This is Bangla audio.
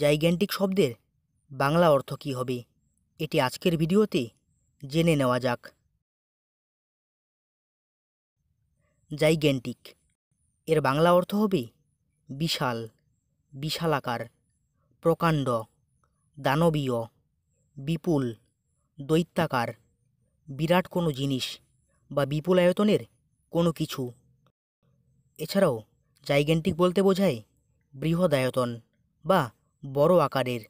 জাইগ্যান্টিক শব্দের বাংলা অর্থ কী হবে এটি আজকের ভিডিওতে জেনে নেওয়া যাক জাইগ্যান্টিক এর বাংলা অর্থ হবে বিশাল বিশালাকার প্রকাণ্ড দানবীয় বিপুল দৈত্যাকার বিরাট কোনো জিনিস বা বিপুল আয়তনের কোনো কিছু এছাড়াও জাইগ্যান্টিক বলতে বোঝায় বৃহদায়তন বা বড় আকারের